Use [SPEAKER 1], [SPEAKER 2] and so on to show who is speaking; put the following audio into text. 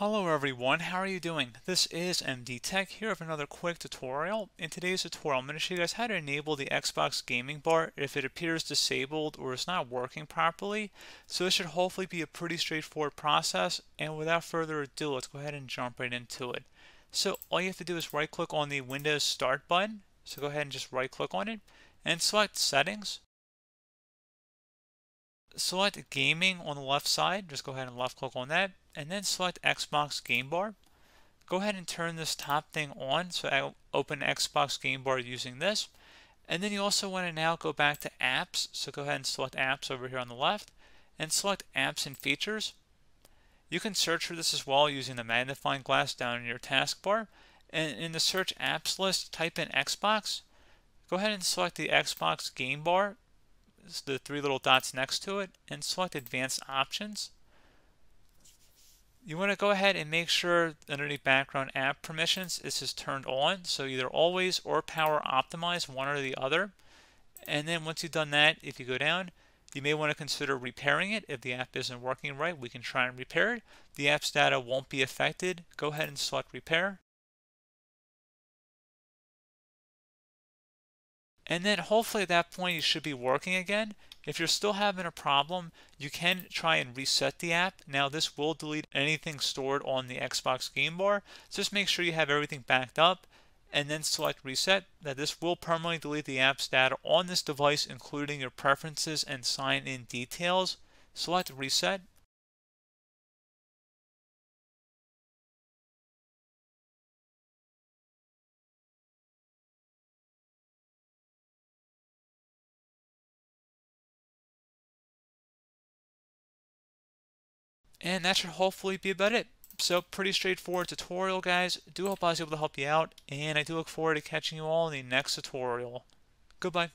[SPEAKER 1] Hello everyone, how are you doing? This is MD Tech here with another quick tutorial. In today's tutorial, I'm going to show you guys how to enable the Xbox gaming bar if it appears disabled or is not working properly. So this should hopefully be a pretty straightforward process and without further ado, let's go ahead and jump right into it. So all you have to do is right click on the Windows Start button. So go ahead and just right click on it and select Settings. Select Gaming on the left side, just go ahead and left click on that and then select Xbox Game Bar. Go ahead and turn this top thing on. So I open Xbox Game Bar using this. And then you also want to now go back to apps. So go ahead and select apps over here on the left and select apps and features. You can search for this as well using the magnifying glass down in your taskbar. And in the search apps list, type in Xbox. Go ahead and select the Xbox Game Bar, the three little dots next to it, and select advanced options you want to go ahead and make sure underneath background app permissions this is turned on so either always or power optimize one or the other and then once you've done that if you go down you may want to consider repairing it if the app isn't working right we can try and repair it
[SPEAKER 2] the app's data won't be affected go ahead and select repair and then hopefully at that point you should be working
[SPEAKER 1] again if you're still having a problem, you can try and reset the app. Now this will delete anything stored on the Xbox game bar. So just make sure you have everything backed up and then select reset. Now this will permanently delete the app's data on this device including your
[SPEAKER 2] preferences and sign in details. Select reset And that should hopefully be about it. So pretty straightforward tutorial, guys. Do hope I was able to help you out, and
[SPEAKER 1] I do look forward to catching you all in the next tutorial. Goodbye.